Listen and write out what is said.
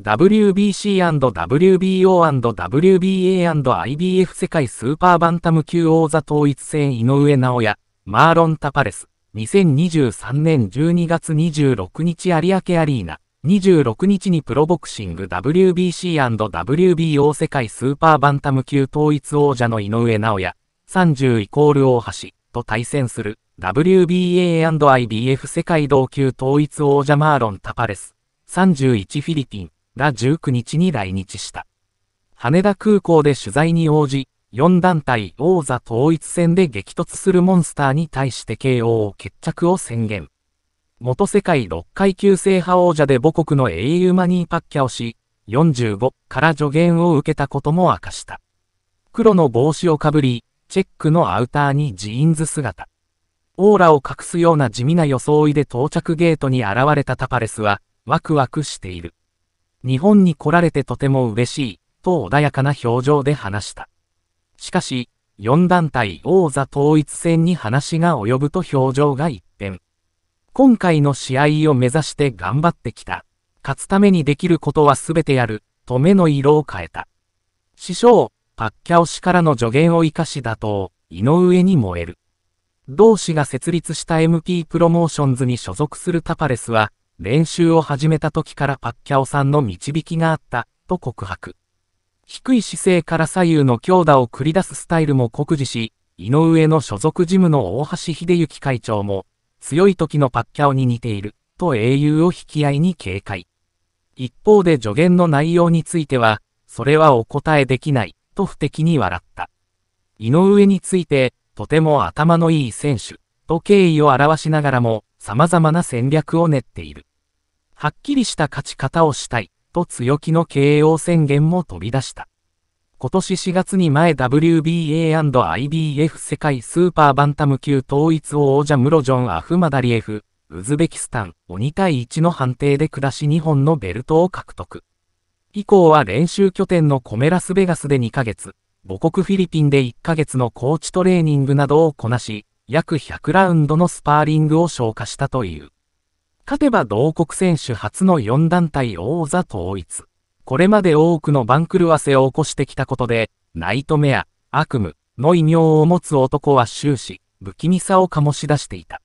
WBC&WBO&WBA&IBF 世界スーパーバンタム級王座統一戦井上直也、マーロン・タパレス、2023年12月26日有明アリーナ、26日にプロボクシング WBC&WBO 世界スーパーバンタム級統一王者の井上直也、30イコール大橋と対戦する WBA&IBF 世界同級統一王者マーロン・タパレス、31フィリピン、ら19日に来日した。羽田空港で取材に応じ、4団体王座統一戦で激突するモンスターに対して KO 決着を宣言。元世界6階級制覇王者で母国の英雄マニー・パッキャオし、45から助言を受けたことも明かした。黒の帽子をかぶり、チェックのアウターにジーンズ姿。オーラを隠すような地味な装いで到着ゲートに現れたタパレスは、ワクワクしている。日本に来られてとても嬉しい、と穏やかな表情で話した。しかし、4団体王座統一戦に話が及ぶと表情が一変。今回の試合を目指して頑張ってきた。勝つためにできることは全てやる、と目の色を変えた。師匠、パッキャオ氏からの助言を生かし打倒、井上に燃える。同氏が設立した MP プロモーションズに所属するタパレスは、練習を始めた時からパッキャオさんの導きがあった、と告白。低い姿勢から左右の強打を繰り出すスタイルも酷似し、井上の所属ジムの大橋秀幸会長も、強い時のパッキャオに似ている、と英雄を引き合いに警戒。一方で助言の内容については、それはお答えできない、と不敵に笑った。井上について、とても頭のいい選手、と敬意を表しながらも、様々な戦略を練っている。はっきりした勝ち方をしたい、と強気の慶応宣言も飛び出した。今年4月に前 WBA&IBF 世界スーパーバンタム級統一王者ムロジョン・アフマダリエフ、ウズベキスタン鬼対1の判定で下し2本のベルトを獲得。以降は練習拠点のコメラスベガスで2ヶ月、母国フィリピンで1ヶ月のコーチトレーニングなどをこなし、約100ラウンドのスパーリングを消化したという。勝てば同国選手初の4団体王座統一。これまで多くの番狂わせを起こしてきたことで、ナイトメア、悪夢の異名を持つ男は終始、不気味さを醸し出していた。